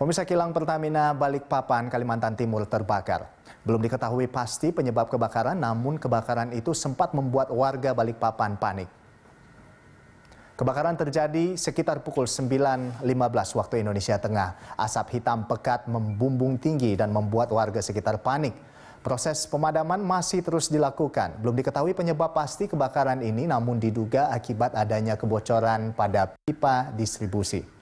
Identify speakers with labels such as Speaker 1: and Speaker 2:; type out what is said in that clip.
Speaker 1: Pemirsa kilang Pertamina Balikpapan, Kalimantan Timur terbakar. Belum diketahui pasti penyebab kebakaran, namun kebakaran itu sempat membuat warga Balikpapan panik. Kebakaran terjadi sekitar pukul 9.15 waktu Indonesia Tengah. Asap hitam pekat membumbung tinggi dan membuat warga sekitar panik. Proses pemadaman masih terus dilakukan. Belum diketahui penyebab pasti kebakaran ini namun diduga akibat adanya kebocoran pada pipa distribusi.